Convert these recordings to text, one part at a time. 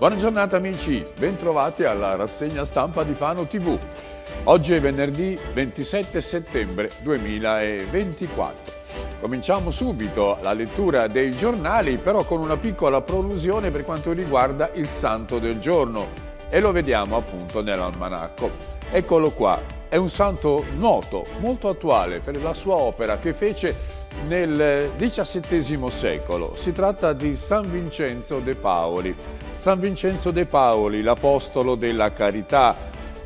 Buona giornata amici, bentrovati alla rassegna stampa di Fano TV. Oggi è venerdì 27 settembre 2024. Cominciamo subito la lettura dei giornali, però con una piccola prolusione per quanto riguarda il santo del giorno e lo vediamo appunto nell'almanacco. Eccolo qua, è un santo noto, molto attuale per la sua opera che fece nel XVII secolo. Si tratta di San Vincenzo de Paoli. San Vincenzo de Paoli, l'apostolo della carità,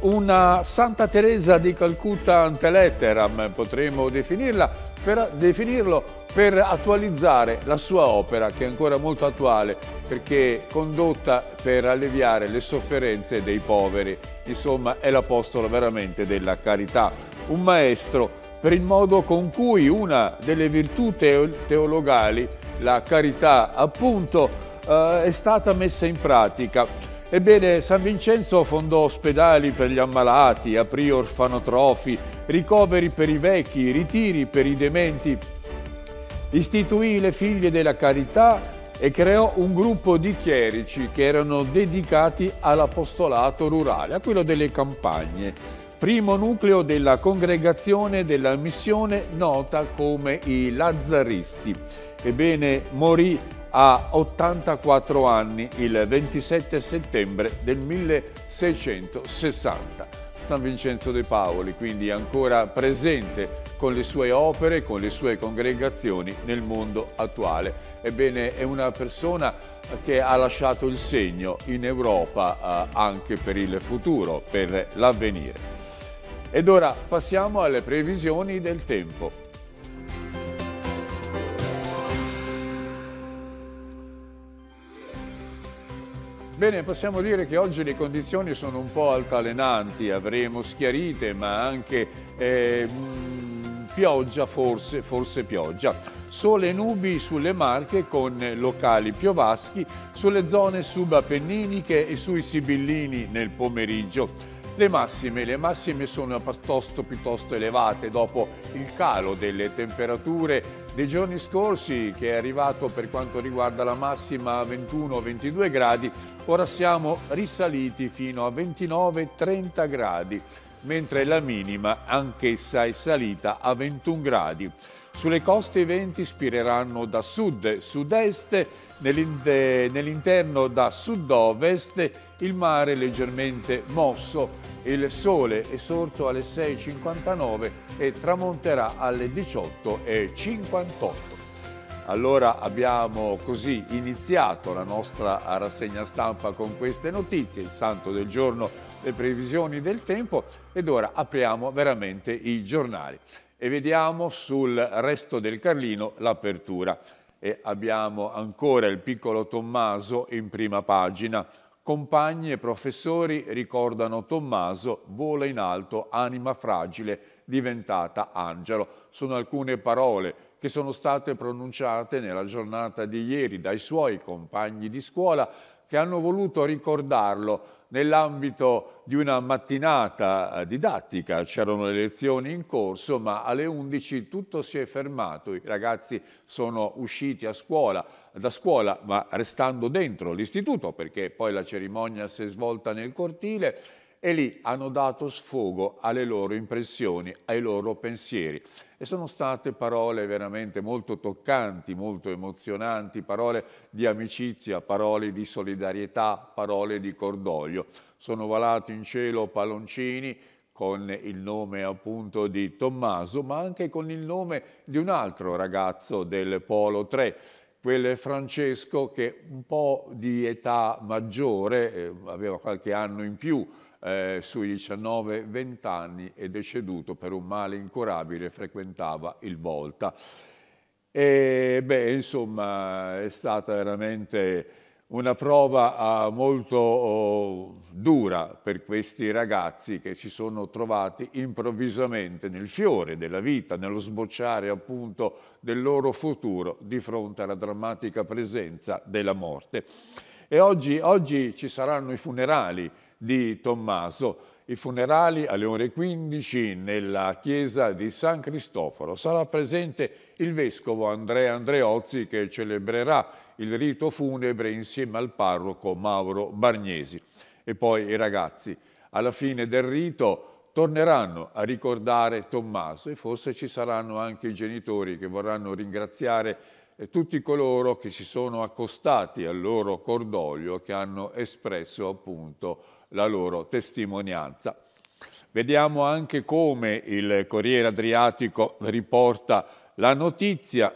una Santa Teresa di Calcutta ante letteram, potremmo definirla, per definirlo per attualizzare la sua opera che è ancora molto attuale perché è condotta per alleviare le sofferenze dei poveri. Insomma è l'apostolo veramente della carità, un maestro per il modo con cui una delle virtù teologali, la carità appunto, eh, è stata messa in pratica. Ebbene, San Vincenzo fondò ospedali per gli ammalati, aprì orfanotrofi, ricoveri per i vecchi, ritiri per i dementi, istituì le figlie della carità e creò un gruppo di chierici che erano dedicati all'apostolato rurale, a quello delle campagne primo nucleo della congregazione della missione nota come i Lazzaristi. Ebbene, morì a 84 anni il 27 settembre del 1660. San Vincenzo de Paoli, quindi ancora presente con le sue opere, con le sue congregazioni nel mondo attuale. Ebbene, è una persona che ha lasciato il segno in Europa eh, anche per il futuro, per l'avvenire. Ed ora passiamo alle previsioni del tempo. Bene, possiamo dire che oggi le condizioni sono un po' altalenanti, avremo schiarite ma anche eh, pioggia, forse, forse pioggia. Sole e nubi sulle Marche con locali piovaschi, sulle zone subapenniniche e sui Sibillini nel pomeriggio. Le massime, le massime sono piuttosto, piuttosto elevate dopo il calo delle temperature dei giorni scorsi che è arrivato per quanto riguarda la massima a 21-22 gradi, ora siamo risaliti fino a 29-30 gradi mentre la minima anch'essa è salita a 21 gradi. Sulle coste i venti spireranno da sud, sud-est Nell'interno da sud-ovest il mare leggermente mosso, il sole è sorto alle 6.59 e tramonterà alle 18.58. Allora abbiamo così iniziato la nostra rassegna stampa con queste notizie, il santo del giorno, le previsioni del tempo ed ora apriamo veramente i giornali e vediamo sul resto del Carlino l'apertura e abbiamo ancora il piccolo Tommaso in prima pagina. Compagni e professori ricordano Tommaso, vola in alto, anima fragile, diventata angelo. Sono alcune parole che sono state pronunciate nella giornata di ieri dai suoi compagni di scuola che hanno voluto ricordarlo nell'ambito di una mattinata eh, didattica, c'erano le lezioni in corso, ma alle 11 tutto si è fermato, i ragazzi sono usciti scuola, da scuola, ma restando dentro l'istituto, perché poi la cerimonia si è svolta nel cortile, e lì hanno dato sfogo alle loro impressioni, ai loro pensieri. E sono state parole veramente molto toccanti, molto emozionanti, parole di amicizia, parole di solidarietà, parole di cordoglio. Sono volati in cielo palloncini con il nome appunto di Tommaso, ma anche con il nome di un altro ragazzo del Polo 3, quel Francesco che un po' di età maggiore, eh, aveva qualche anno in più, eh, sui 19-20 anni e deceduto per un male incurabile, frequentava il Volta. E beh, insomma, è stata veramente una prova ah, molto oh, dura per questi ragazzi che si sono trovati improvvisamente nel fiore della vita, nello sbocciare appunto del loro futuro di fronte alla drammatica presenza della morte. E oggi, oggi ci saranno i funerali di Tommaso. I funerali alle ore 15 nella chiesa di San Cristoforo. Sarà presente il vescovo Andrea Andreozzi che celebrerà il rito funebre insieme al parroco Mauro Bargnesi. E poi i ragazzi alla fine del rito torneranno a ricordare Tommaso e forse ci saranno anche i genitori che vorranno ringraziare e tutti coloro che si sono accostati al loro cordoglio, che hanno espresso appunto la loro testimonianza. Vediamo anche come il Corriere Adriatico riporta la notizia.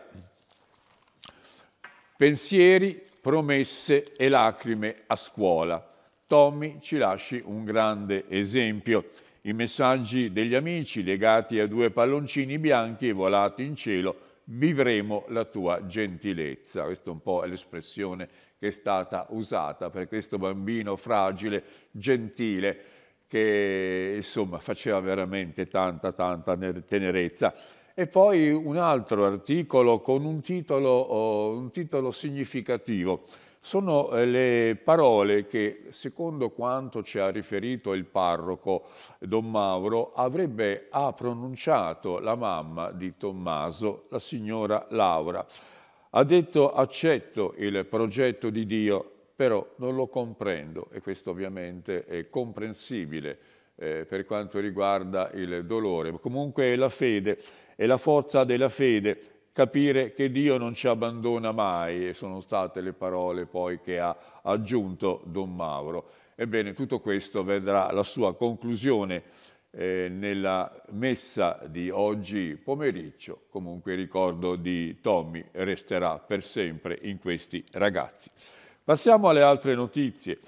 Pensieri, promesse e lacrime a scuola. Tommy ci lasci un grande esempio. I messaggi degli amici legati a due palloncini bianchi volati in cielo vivremo la tua gentilezza. Questa è un po' l'espressione che è stata usata per questo bambino fragile, gentile, che insomma faceva veramente tanta, tanta tenerezza. E poi un altro articolo con un titolo, oh, un titolo significativo sono eh, le parole che, secondo quanto ci ha riferito il parroco eh, Don Mauro, avrebbe, ha pronunciato la mamma di Tommaso, la signora Laura. Ha detto accetto il progetto di Dio, però non lo comprendo e questo ovviamente è comprensibile eh, per quanto riguarda il dolore. Comunque è la fede, è la forza della fede capire che Dio non ci abbandona mai e sono state le parole poi che ha aggiunto Don Mauro. Ebbene, tutto questo vedrà la sua conclusione eh, nella messa di oggi pomeriggio. Comunque il ricordo di Tommy resterà per sempre in questi ragazzi. Passiamo alle altre notizie.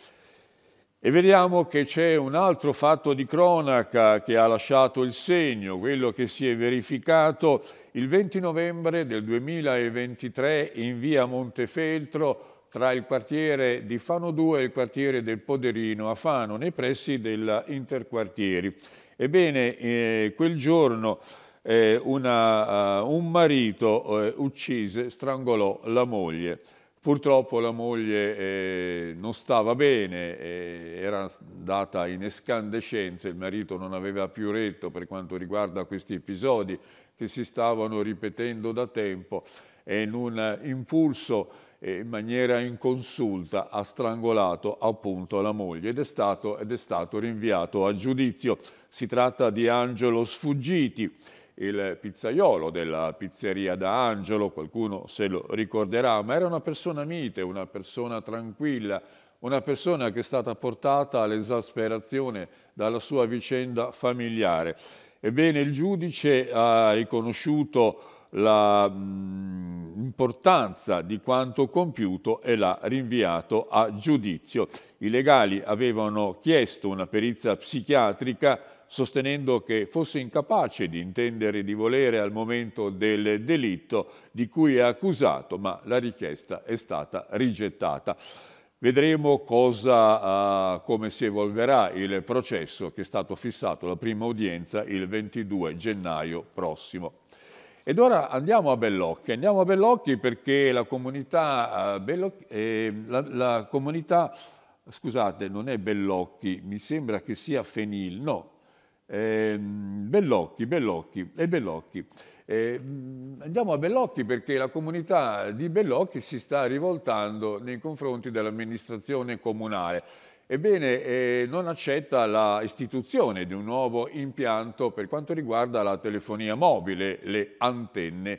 E vediamo che c'è un altro fatto di cronaca che ha lasciato il segno, quello che si è verificato il 20 novembre del 2023 in via Montefeltro tra il quartiere di Fano 2 e il quartiere del Poderino a Fano, nei pressi dell'Interquartieri. Ebbene, eh, quel giorno eh, una, uh, un marito eh, uccise, strangolò la moglie. Purtroppo la moglie eh, non stava bene, eh, era andata in escandescenza, il marito non aveva più retto per quanto riguarda questi episodi che si stavano ripetendo da tempo e in un impulso eh, in maniera inconsulta ha strangolato appunto la moglie ed è, stato, ed è stato rinviato a giudizio. Si tratta di Angelo Sfuggiti, il pizzaiolo della pizzeria da Angelo, qualcuno se lo ricorderà, ma era una persona mite, una persona tranquilla, una persona che è stata portata all'esasperazione dalla sua vicenda familiare. Ebbene, il giudice ha riconosciuto l'importanza mm, di quanto compiuto e l'ha rinviato a giudizio. I legali avevano chiesto una perizia psichiatrica sostenendo che fosse incapace di intendere e di volere al momento del delitto di cui è accusato, ma la richiesta è stata rigettata. Vedremo cosa, uh, come si evolverà il processo che è stato fissato la prima udienza il 22 gennaio prossimo. Ed ora andiamo a Bellocchi, andiamo a Bellocchi perché la comunità, uh, ah, Bellocchi, eh, la, la comunità, scusate, non è Bellocchi, mi sembra che sia Fenil, no, eh, Bellocchi, Bellocchi e Bellocchi. Eh, andiamo a Bellocchi perché la comunità di Bellocchi si sta rivoltando nei confronti dell'amministrazione comunale. Ebbene, eh, non accetta l'istituzione di un nuovo impianto per quanto riguarda la telefonia mobile, le antenne.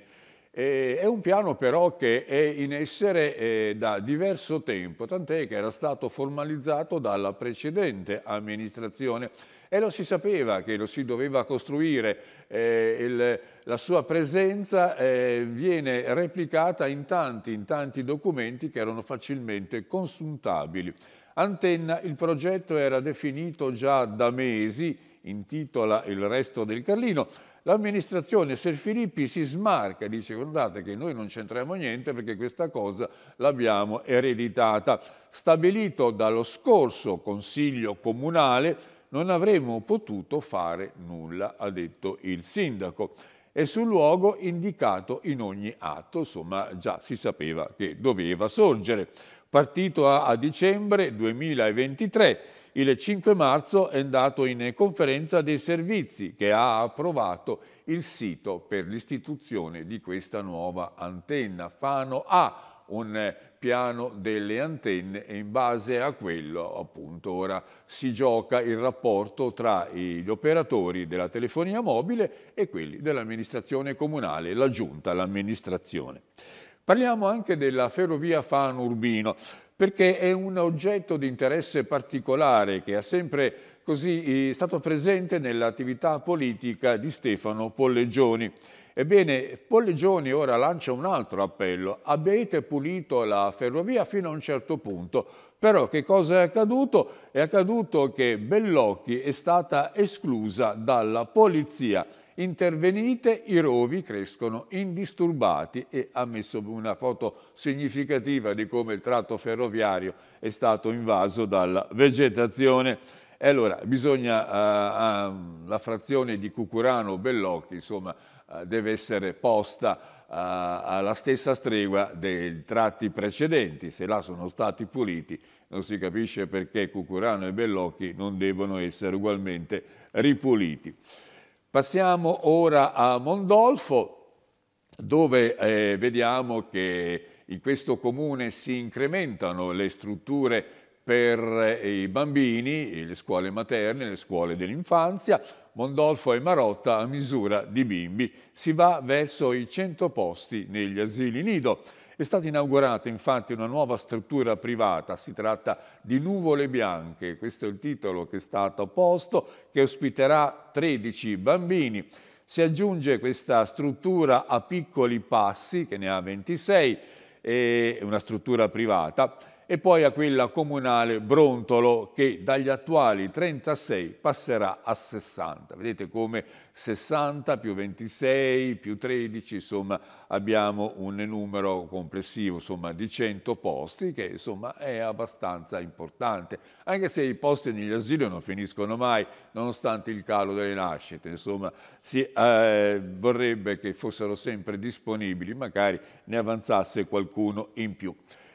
Eh, è un piano però che è in essere eh, da diverso tempo, tant'è che era stato formalizzato dalla precedente amministrazione e lo si sapeva che lo si doveva costruire, eh, il, la sua presenza eh, viene replicata in tanti, in tanti documenti che erano facilmente consultabili. Antenna, il progetto era definito già da mesi, intitola Il resto del Carlino, L'amministrazione Filippi si smarca, dice guardate che noi non c'entriamo niente perché questa cosa l'abbiamo ereditata. Stabilito dallo scorso Consiglio Comunale, non avremmo potuto fare nulla, ha detto il sindaco. E sul luogo indicato in ogni atto, insomma già si sapeva che doveva sorgere. Partito a, a dicembre 2023, il 5 marzo è andato in conferenza dei servizi che ha approvato il sito per l'istituzione di questa nuova antenna Fano A un piano delle antenne e in base a quello appunto ora si gioca il rapporto tra gli operatori della telefonia mobile e quelli dell'amministrazione comunale, la giunta, l'amministrazione. Parliamo anche della ferrovia Fano Urbino perché è un oggetto di interesse particolare che ha sempre così eh, stato presente nell'attività politica di Stefano Polleggioni. Ebbene, Pollegioni ora lancia un altro appello. Abbiate pulito la ferrovia fino a un certo punto, però che cosa è accaduto? È accaduto che Bellocchi è stata esclusa dalla polizia. Intervenite, i rovi crescono indisturbati e ha messo una foto significativa di come il tratto ferroviario è stato invaso dalla vegetazione. E allora bisogna, uh, uh, la frazione di Cucurano-Bellocchi, insomma, eh, deve essere posta eh, alla stessa stregua dei tratti precedenti. Se là sono stati puliti, non si capisce perché Cucurano e Bellocchi non devono essere ugualmente ripuliti. Passiamo ora a Mondolfo, dove eh, vediamo che in questo comune si incrementano le strutture per eh, i bambini, le scuole materne, le scuole dell'infanzia, Mondolfo e Marotta a misura di bimbi. Si va verso i 100 posti negli asili nido. È stata inaugurata infatti una nuova struttura privata, si tratta di Nuvole Bianche, questo è il titolo che è stato posto, che ospiterà 13 bambini. Si aggiunge questa struttura a piccoli passi, che ne ha 26, è una struttura privata, e poi a quella comunale Brontolo che dagli attuali 36 passerà a 60. Vedete come 60 più 26 più 13, insomma abbiamo un numero complessivo insomma, di 100 posti che insomma è abbastanza importante, anche se i posti negli asili non finiscono mai nonostante il calo delle nascite, insomma si eh, vorrebbe che fossero sempre disponibili, magari ne avanzasse qualcuno in più.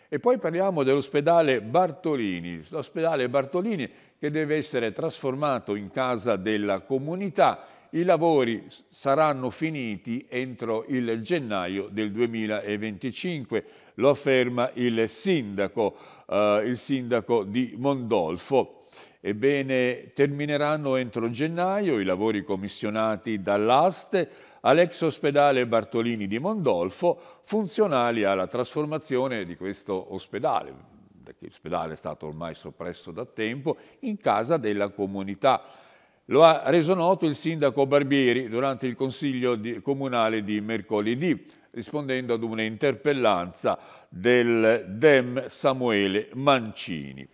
E poi parliamo dell'ospedale Bartolini, l'ospedale Bartolini che deve essere trasformato in casa della comunità. I lavori saranno finiti entro il gennaio del 2025, lo afferma il sindaco, eh, il sindaco di Mondolfo. Ebbene, termineranno entro gennaio i lavori commissionati dall'Aste, all'ex ospedale Bartolini di Mondolfo, funzionali alla trasformazione di questo ospedale, perché l'ospedale è stato ormai soppresso da tempo, in casa della comunità. Lo ha reso noto il sindaco Barbieri durante il consiglio di, comunale di mercoledì, rispondendo ad un'interpellanza del Dem Samuele Mancini.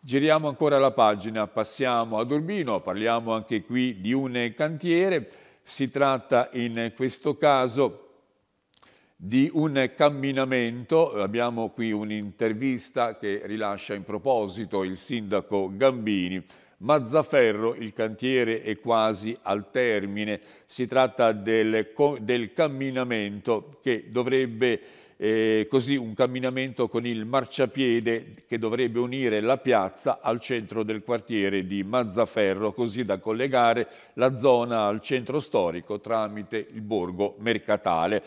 Giriamo ancora la pagina, passiamo ad Urbino, parliamo anche qui di un cantiere si tratta in questo caso di un camminamento, abbiamo qui un'intervista che rilascia in proposito il sindaco Gambini, Mazzaferro, il cantiere è quasi al termine, si tratta del, del camminamento che dovrebbe eh, così un camminamento con il marciapiede che dovrebbe unire la piazza al centro del quartiere di Mazzaferro, così da collegare la zona al centro storico tramite il borgo mercatale.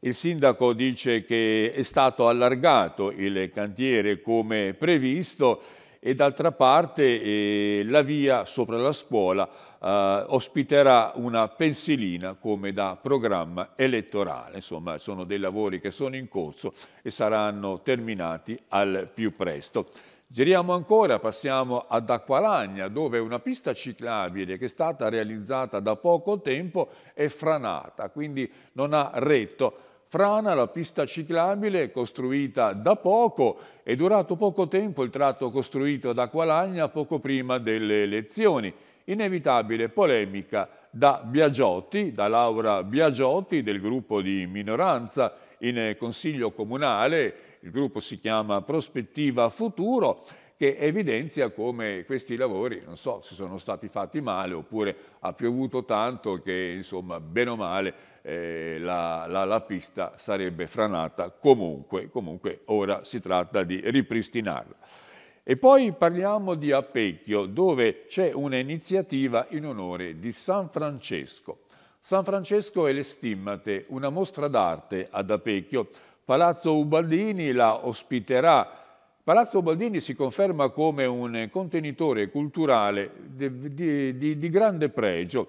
Il sindaco dice che è stato allargato il cantiere come previsto e d'altra parte eh, la via sopra la scuola eh, ospiterà una pensilina come da programma elettorale. Insomma, sono dei lavori che sono in corso e saranno terminati al più presto. Giriamo ancora, passiamo ad Acqualagna, dove una pista ciclabile che è stata realizzata da poco tempo è franata, quindi non ha retto Frana, la pista ciclabile costruita da poco, è durato poco tempo il tratto costruito da Qualagna poco prima delle elezioni. Inevitabile polemica da Biagiotti, da Laura Biagiotti del gruppo di minoranza in Consiglio Comunale, il gruppo si chiama Prospettiva Futuro, che evidenzia come questi lavori, non so se sono stati fatti male oppure ha piovuto tanto che insomma bene o male eh, la, la, la, pista sarebbe franata comunque, comunque ora si tratta di ripristinarla. E poi parliamo di Apecchio, dove c'è un'iniziativa in onore di San Francesco. San Francesco e le stimmate, una mostra d'arte ad Apecchio. Palazzo Ubaldini la ospiterà Palazzo Ubaldini si conferma come un contenitore culturale di, di, di grande pregio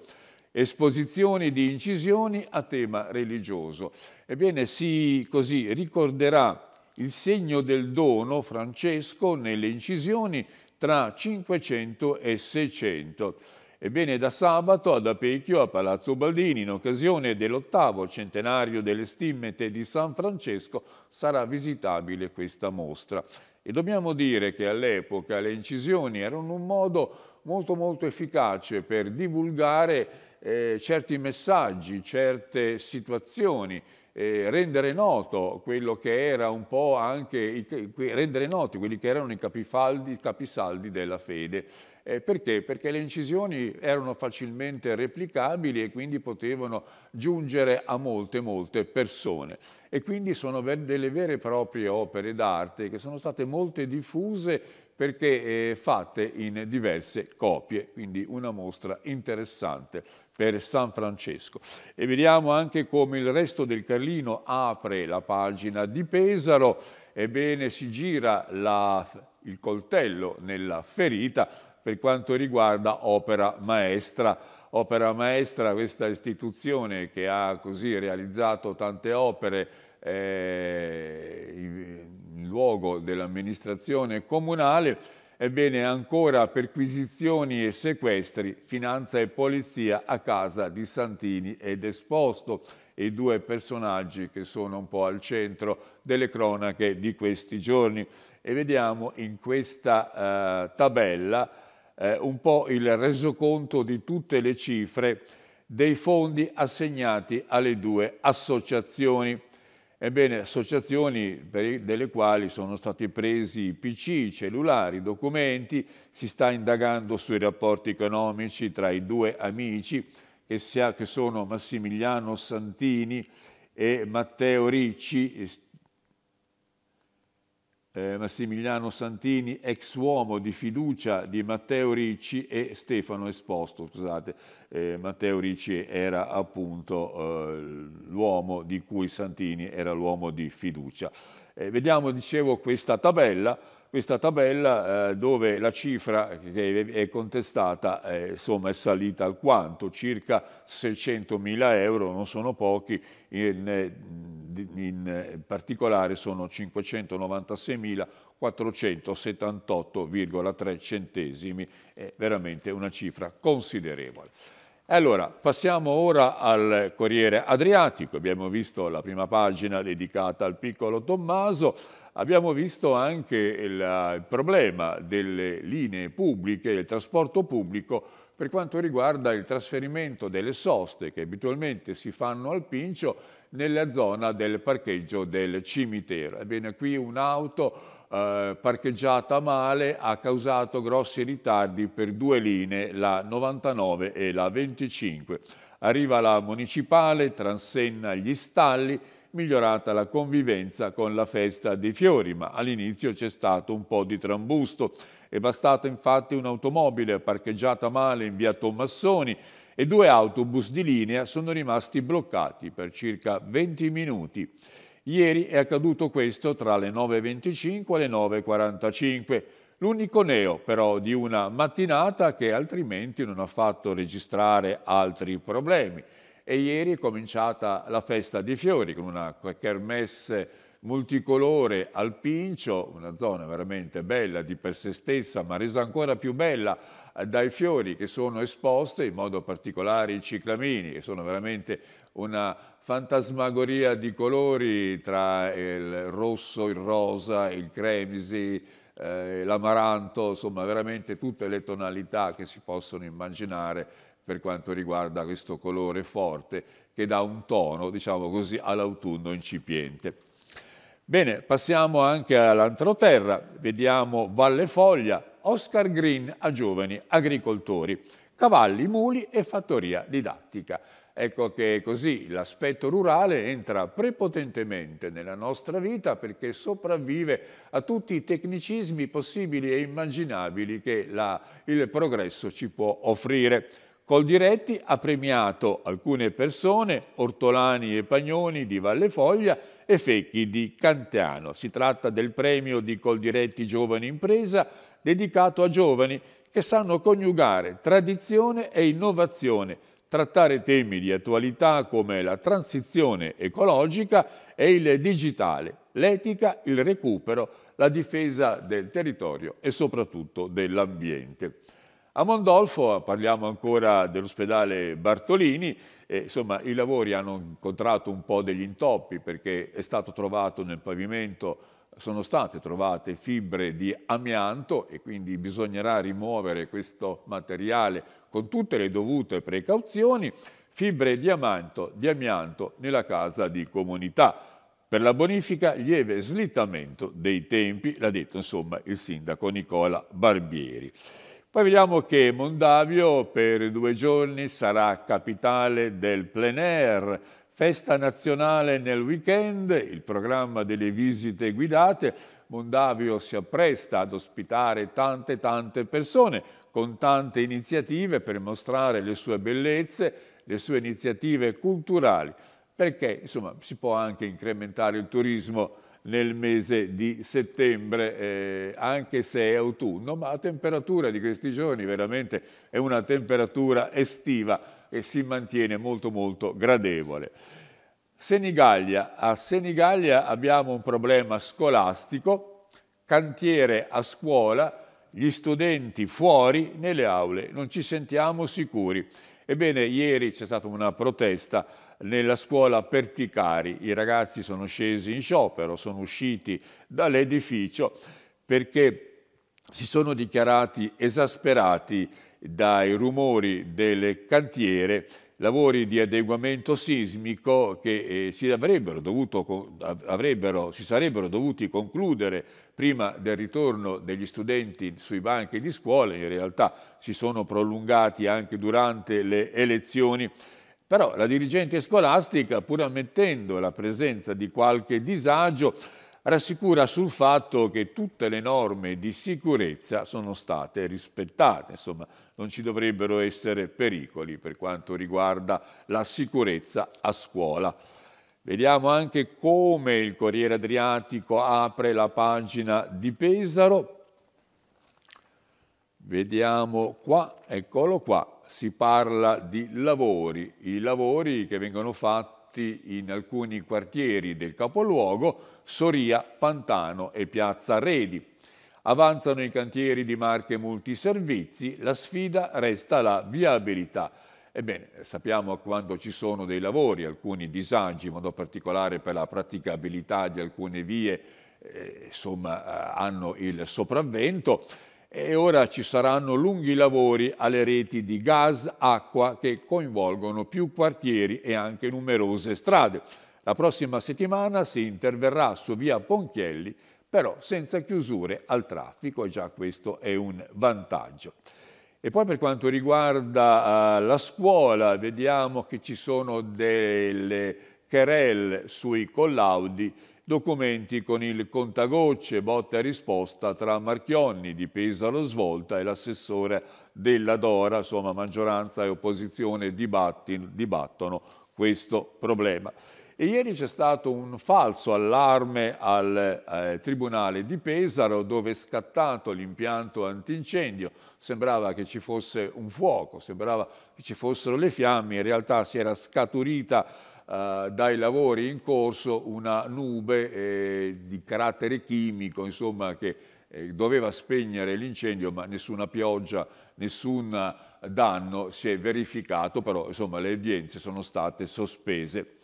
esposizioni di incisioni a tema religioso. Ebbene, si così ricorderà il segno del dono Francesco nelle incisioni tra 500 e 600. Ebbene, da sabato ad Apecchio, a Palazzo Baldini, in occasione dell'ottavo centenario delle stimmete di San Francesco, sarà visitabile questa mostra. E dobbiamo dire che all'epoca le incisioni erano un modo molto molto efficace per divulgare eh, certi messaggi, certe situazioni, eh, rendere noto quello che era un po' anche, i, rendere noti quelli che erano i capisaldi della fede. Eh, perché? Perché le incisioni erano facilmente replicabili e quindi potevano giungere a molte, molte persone. E quindi sono delle vere e proprie opere d'arte che sono state molto diffuse perché eh, fatte in diverse copie, quindi una mostra interessante per San Francesco. E vediamo anche come il resto del Carlino apre la pagina di Pesaro, ebbene si gira la, il coltello nella ferita per quanto riguarda opera maestra. Opera maestra, questa istituzione che ha così realizzato tante opere eh, il luogo dell'amministrazione comunale, ebbene ancora perquisizioni e sequestri, finanza e polizia a casa di Santini ed Esposto, i due personaggi che sono un po' al centro delle cronache di questi giorni. E vediamo in questa eh, tabella eh, un po' il resoconto di tutte le cifre dei fondi assegnati alle due associazioni. Ebbene, associazioni delle quali sono stati presi PC, cellulari, documenti, si sta indagando sui rapporti economici tra i due amici che sono Massimiliano Santini e Matteo Ricci, eh, Massimiliano Santini, ex uomo di fiducia di Matteo Ricci e Stefano Esposto, scusate, eh, Matteo Ricci era appunto eh, l'uomo di cui Santini era l'uomo di fiducia. Eh, vediamo, dicevo, questa tabella questa tabella eh, dove la cifra che è contestata eh, insomma, è salita alquanto, circa 600.000 euro, non sono pochi, in, eh, in eh, particolare sono 596.478,3 centesimi, è veramente una cifra considerevole. Allora, passiamo ora al Corriere Adriatico, abbiamo visto la prima pagina dedicata al piccolo Tommaso, Abbiamo visto anche la, il problema delle linee pubbliche, del trasporto pubblico, per quanto riguarda il trasferimento delle soste che abitualmente si fanno al Pincio nella zona del parcheggio del cimitero. Ebbene, qui un'auto eh, parcheggiata male ha causato grossi ritardi per due linee, la 99 e la 25. Arriva la municipale, transenna gli stalli, migliorata la convivenza con la festa dei fiori, ma all'inizio c'è stato un po' di trambusto. È bastata infatti un'automobile parcheggiata male in via Tommassoni e due autobus di linea sono rimasti bloccati per circa 20 minuti. Ieri è accaduto questo tra le 9.25 e le 9.45. L'unico neo però di una mattinata che altrimenti non ha fatto registrare altri problemi e ieri è cominciata la festa dei fiori con una kermesse multicolore al Pincio, una zona veramente bella di per sé stessa, ma resa ancora più bella eh, dai fiori che sono esposti, in modo particolare i ciclamini, che sono veramente una fantasmagoria di colori tra il rosso, il rosa, il cremisi, eh, l'amaranto, insomma veramente tutte le tonalità che si possono immaginare per quanto riguarda questo colore forte che dà un tono, diciamo così, all'autunno incipiente. Bene, passiamo anche all'antroterra, vediamo Valle Foglia, Oscar Green a giovani agricoltori, cavalli, muli e fattoria didattica. Ecco che così l'aspetto rurale entra prepotentemente nella nostra vita perché sopravvive a tutti i tecnicismi possibili e immaginabili che la, il progresso ci può offrire. Coldiretti ha premiato alcune persone, Ortolani e Pagnoni di Valle Foglia e Fecchi di Canteano. Si tratta del premio di Coldiretti Giovani Impresa dedicato a giovani che sanno coniugare tradizione e innovazione, trattare temi di attualità come la transizione ecologica e il digitale, l'etica, il recupero, la difesa del territorio e soprattutto dell'ambiente. A Mondolfo, parliamo ancora dell'ospedale Bartolini, eh, insomma i lavori hanno incontrato un po' degli intoppi perché è stato trovato nel pavimento sono state trovate fibre di amianto e quindi bisognerà rimuovere questo materiale con tutte le dovute precauzioni, fibre di amianto, di amianto nella casa di comunità. Per la bonifica lieve slittamento dei tempi, l'ha detto insomma il sindaco Nicola Barbieri. Poi vediamo che Mondavio per due giorni sarà capitale del plein air, festa nazionale nel weekend, il programma delle visite guidate. Mondavio si appresta ad ospitare tante tante persone con tante iniziative per mostrare le sue bellezze, le sue iniziative culturali, perché insomma si può anche incrementare il turismo nel mese di settembre, eh, anche se è autunno, ma la temperatura di questi giorni veramente è una temperatura estiva e si mantiene molto molto gradevole. Senigallia. A Senigallia abbiamo un problema scolastico, cantiere a scuola, gli studenti fuori nelle aule, non ci sentiamo sicuri. Ebbene, ieri c'è stata una protesta nella scuola Perticari i ragazzi sono scesi in sciopero, sono usciti dall'edificio perché si sono dichiarati esasperati dai rumori delle cantiere lavori di adeguamento sismico che eh, si, avrebbero dovuto, avrebbero, si, sarebbero dovuti concludere prima del ritorno degli studenti sui banchi di scuola, in realtà si sono prolungati anche durante le elezioni però la dirigente scolastica, pur ammettendo la presenza di qualche disagio, rassicura sul fatto che tutte le norme di sicurezza sono state rispettate, insomma non ci dovrebbero essere pericoli per quanto riguarda la sicurezza a scuola. Vediamo anche come il Corriere Adriatico apre la pagina di Pesaro. Vediamo qua, eccolo qua, si parla di lavori, i lavori che vengono fatti in alcuni quartieri del capoluogo, Soria, Pantano e Piazza Redi. Avanzano i cantieri di marche multiservizi, la sfida resta la viabilità. Ebbene, sappiamo quando ci sono dei lavori, alcuni disagi, in modo particolare per la praticabilità di alcune vie, eh, insomma, eh, hanno il sopravvento e ora ci saranno lunghi lavori alle reti di gas, acqua che coinvolgono più quartieri e anche numerose strade. La prossima settimana si interverrà su via Ponchielli, però senza chiusure al traffico e già questo è un vantaggio. E poi per quanto riguarda uh, la scuola, vediamo che ci sono delle querelle sui collaudi documenti con il contagocce, botta e risposta tra Marchionni di Pesaro Svolta e l'assessore della Dora, insomma maggioranza e opposizione dibattono questo problema. E ieri c'è stato un falso allarme al eh, Tribunale di Pesaro dove è scattato l'impianto antincendio. Sembrava che ci fosse un fuoco, sembrava che ci fossero le fiamme, in realtà si era scaturita eh, dai lavori in corso una nube eh, di carattere chimico, insomma, che eh, doveva spegnere l'incendio, ma nessuna pioggia, nessun danno si è verificato, però insomma, le udienze sono state sospese.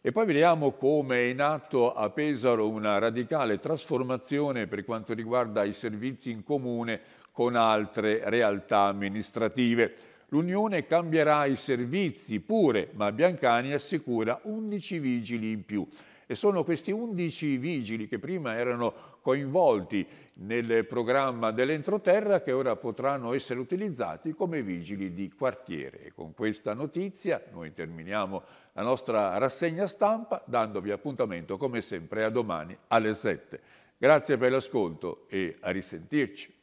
E poi vediamo come è in atto a Pesaro una radicale trasformazione per quanto riguarda i servizi in comune con altre realtà amministrative. L'Unione cambierà i servizi pure, ma Biancani assicura 11 vigili in più. E sono questi 11 vigili che prima erano coinvolti nel programma dell'entroterra che ora potranno essere utilizzati come vigili di quartiere. E con questa notizia noi terminiamo la nostra rassegna stampa dandovi appuntamento come sempre a domani alle 7. Grazie per l'ascolto e a risentirci.